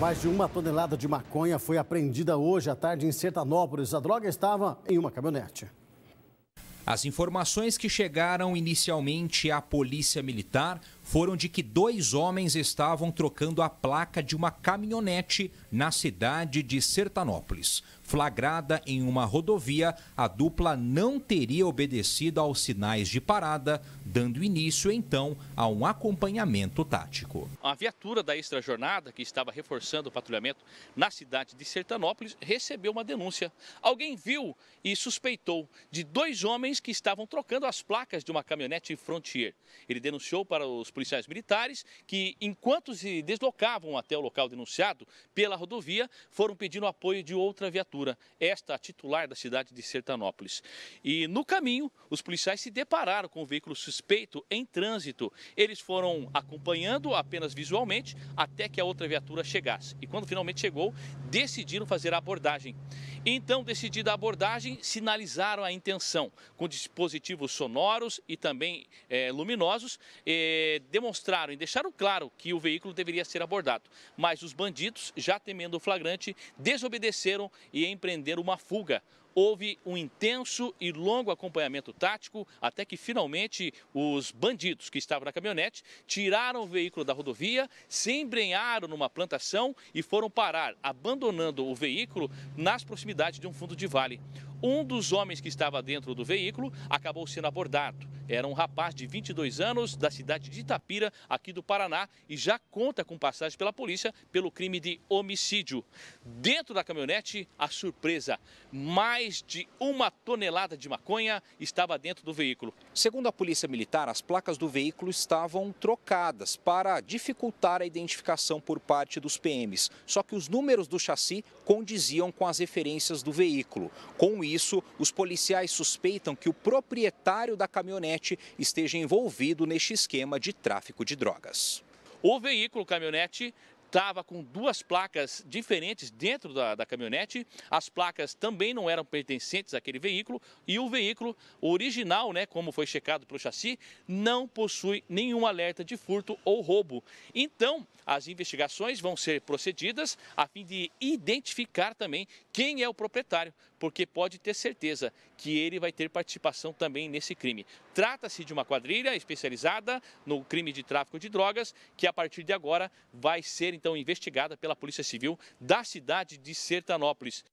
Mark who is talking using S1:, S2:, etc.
S1: Mais de uma tonelada de maconha foi apreendida hoje à tarde em Sertanópolis. A droga estava em uma caminhonete.
S2: As informações que chegaram inicialmente à Polícia Militar foram de que dois homens estavam trocando a placa de uma caminhonete na cidade de Sertanópolis. Flagrada em uma rodovia, a dupla não teria obedecido aos sinais de parada, dando início então a um acompanhamento tático.
S1: A viatura da Extra Jornada, que estava reforçando o patrulhamento na cidade de Sertanópolis, recebeu uma denúncia. Alguém viu e suspeitou de dois homens que estavam trocando as placas de uma caminhonete Frontier. Ele denunciou para os policiais militares que, enquanto se deslocavam até o local denunciado pela rodovia, foram pedindo apoio de outra viatura, esta a titular da cidade de Sertanópolis. E no caminho, os policiais se depararam com o veículo suspeito em trânsito. Eles foram acompanhando apenas visualmente até que a outra viatura chegasse. E quando finalmente chegou, decidiram fazer a abordagem. Então, decidida a abordagem, sinalizaram a intenção com dispositivos sonoros e também é, luminosos, é, demonstraram e deixaram claro que o veículo deveria ser abordado. Mas os bandidos, já temendo o flagrante, desobedeceram e empreenderam uma fuga. Houve um intenso e longo acompanhamento tático até que finalmente os bandidos que estavam na caminhonete tiraram o veículo da rodovia, se embrenharam numa plantação e foram parar, abandonando o veículo nas proximidades de um fundo de vale. Um dos homens que estava dentro do veículo acabou sendo abordado. Era um rapaz de 22 anos da cidade de Itapira, aqui do Paraná, e já conta com passagem pela polícia pelo crime de homicídio. Dentro da caminhonete, a surpresa: mais
S2: de uma tonelada de maconha estava dentro do veículo. Segundo a Polícia Militar, as placas do veículo estavam trocadas para dificultar a identificação por parte dos PMs. Só que os números do chassi condiziam com as referências do veículo. Com isso, os policiais suspeitam que o proprietário da caminhonete esteja envolvido neste esquema de tráfico de drogas. O veículo caminhonete estava com
S1: duas placas diferentes dentro da, da, caminhonete. As placas também não eram pertencentes àquele veículo e o veículo original, né, como foi checado pelo chassi, não possui nenhum alerta de furto ou roubo. Então, as investigações vão ser procedidas a fim de identificar também quem é o proprietário, porque pode ter certeza que ele vai ter participação também nesse crime. Trata-se de uma quadrilha especializada no crime de tráfico de drogas que a partir de agora vai ser então investigada pela Polícia Civil da cidade de Sertanópolis.